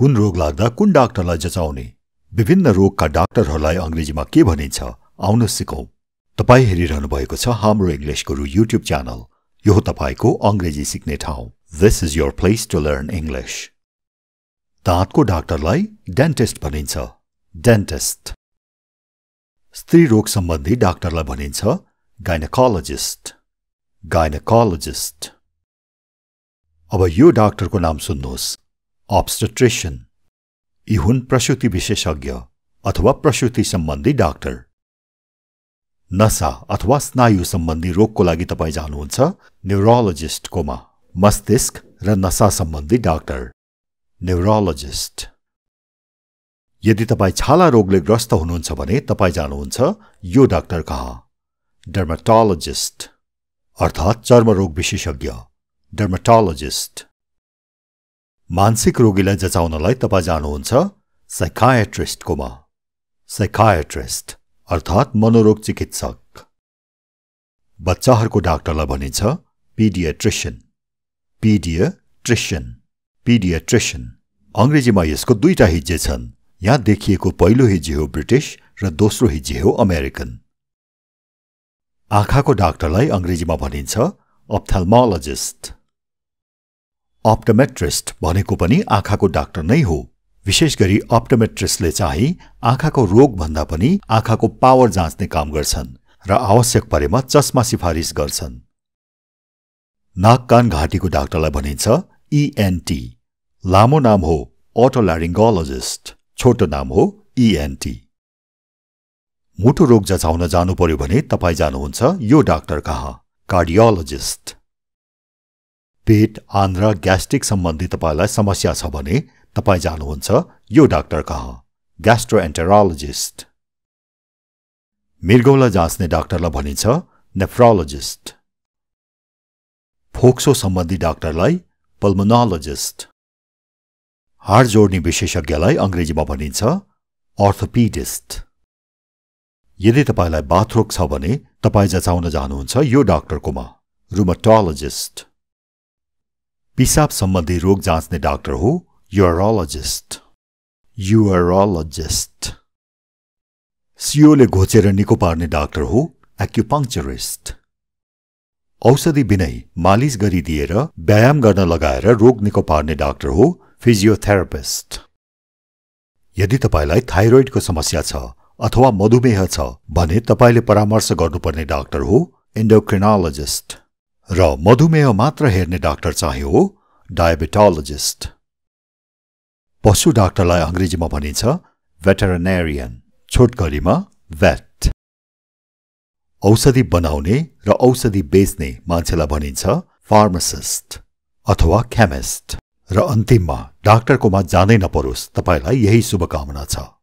कुन रोग लाग्दा कुन डाक्टरलाई जचाउने विभिन्न रोगका डाक्टरहरूलाई अङ्ग्रेजीमा के भनिन्छ आउन सिकौँ तपाईँ हेरिरहनु भएको छ हाम्रो इङ्ग्लिस गुरु युट्युब च्यानल यो हो तपाईँको अङ्ग्रेजी सिक्ने ठाउँ this is your place to learn English दाँतको डाक्टरलाई डेन्टिस्ट भनिन्छ डेन्टिस्ट स्त्री रोग सम्बन्धी डाक्टरलाई भनिन्छ गाइनाकोलोजिस्ट गाइनाकोलोजिस्ट अब यो डाक्टरको नाम सुन्नुहोस् obstetrician. यी हुन् प्रसुति विशेषज्ञ अथवा प्रसुति सम्बन्धी डाक्टर नसा अथवा स्नायु सम्बन्धी रोगको लागि तपाईँ जानुहुन्छ न्युरोलोजिस्टकोमा मस्तिष्क र नसा सम्बन्धी डाक्टर न्युरोलोजिस्ट यदि तपाईँ छाला रोगले ग्रस्त हुनुहुन्छ भने तपाईँ जानुहुन्छ यो डाक्टर कहाँ डर्माटोलोजिस्ट अर्थात् चर्मरोग विशेषज्ञ डर्मेटोलोजिस्ट मानसिक रोगीलाई जचाउनलाई तपाईँ जानुहुन्छ साइकायाट्रिस्टकोमा साइकायाट्रिस्ट अर्थात् मनोरोग चिकित्सक बच्चाहरूको डाक्टरलाई भनिन्छ पिडियाट्रिसियन पिडियाट्रिसियन पिडियाट्रिसियन अङ्ग्रेजीमा यसको दुईटा हिज्जे छन् यहाँ देखिएको पहिलो हिज्जे हो ब्रिटिस र दोस्रो हिज्जे हो अमेरिकन आँखाको डाक्टरलाई अङ्ग्रेजीमा भनिन्छ अप्थाल्मोलोजिस्ट अप्टोमेट्रिस्ट भनेको पनि आँखाको डाक्टर नै हो विशेष गरी अप्टोमेट्रिस्टले चाहिँ आँखाको रोगभन्दा पनि आँखाको पावर जाँच्ने काम गर्छन् र आवश्यक परेमा चस्मा सिफारिस गर्छन् नाक कान घाँटीको डाक्टरलाई भनिन्छ इएनटी e लामो नाम हो अटोल्यारिङ्गोलोजिस्ट छोटो नाम हो इएनटी e मुटु रोग जचाउन जानु पर्यो भने तपाईँ जानुहुन्छ यो डाक्टर कहाँ कार्डियोलोजिस्ट पेट आन्द्रा ग्यास्ट्रिक सम्बन्धी तपाईँलाई समस्या छ भने तपाईँ जानुहुन्छ यो डाक्टर कहाँ ग्यास्ट्रोएन्टेरोलोजिस्ट मृगौला जाँच्ने डाक्टरलाई भनिन्छ नेफ्रोलोजिस्ट फोक्सो सम्बन्धी डाक्टरलाई पल्मोनोलोजिस्ट हाड जोड्ने विशेषज्ञलाई अङ्ग्रेजीमा भनिन्छ अर्थोपिडिस्ट यदि तपाईँलाई बाथरोग छ भने तपाईँ जचाउन जानुहुन्छ यो डाक्टरकोमा रुमटोलोजिस्ट पिसाब सम्बन्धी रोग जाँच्ने डाक्टर हो युरोलोजिस्ट युरोलोजिस्ट सियोले घोचेर निको पार्ने डाक्टर हो एक्युपङ्चरिस्ट औषधि बिनै मालिस गरिदिएर व्यायाम गर्न लगाएर रोग निको पार्ने डाक्टर हो फिजियोथेरापिस्ट यदि तपाईँलाई थाइरोइडको समस्या छ अथवा मधुमेह छ भने तपाईँले परामर्श गर्नुपर्ने डाक्टर हो इन्डोक्रिनोलोजिस्ट र मधुमेह मात्र हेर्ने डाक्टर हो डायबेटोलोजिस्ट पशु डाक्टरलाई अङ्ग्रेजीमा भनिन्छ भेटरनेरियन छोटकरीमा भेट औषधि बनाउने र औषधि बेच्ने मान्छेलाई भनिन्छ फार्मासिस्ट अथवा केमिस्ट र अन्तिममा डाक्टरकोमा जाँदै नपरोस् तपाईँलाई यही शुभकामना छ